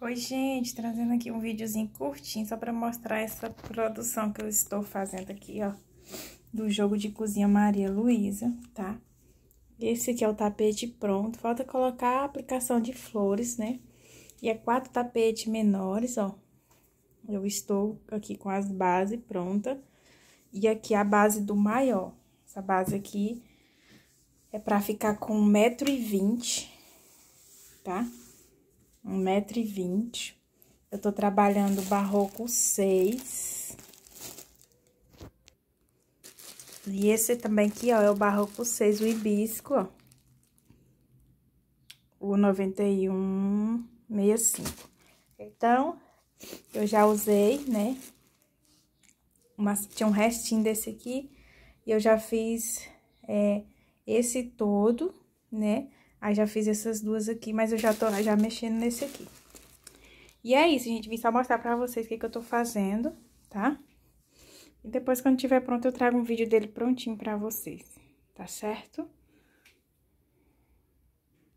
Oi, gente, trazendo aqui um videozinho curtinho só para mostrar essa produção que eu estou fazendo aqui, ó, do jogo de cozinha Maria Luísa, tá? Esse aqui é o tapete pronto, falta colocar a aplicação de flores, né? E é quatro tapetes menores, ó. Eu estou aqui com as bases pronta e aqui a base do maior. Essa base aqui é para ficar com 1,20m, Tá? 1,20m. Eu tô trabalhando barroco 6. E esse também aqui, ó, é o barroco 6, o hibisco, ó. O 91,65. Então, eu já usei, né? Uma, tinha um restinho desse aqui. E eu já fiz é, esse todo, né? Aí já fiz essas duas aqui, mas eu já tô já mexendo nesse aqui. E é isso, gente. Vim só mostrar pra vocês o que, que eu tô fazendo, tá? E depois, quando tiver pronto, eu trago um vídeo dele prontinho pra vocês, tá certo?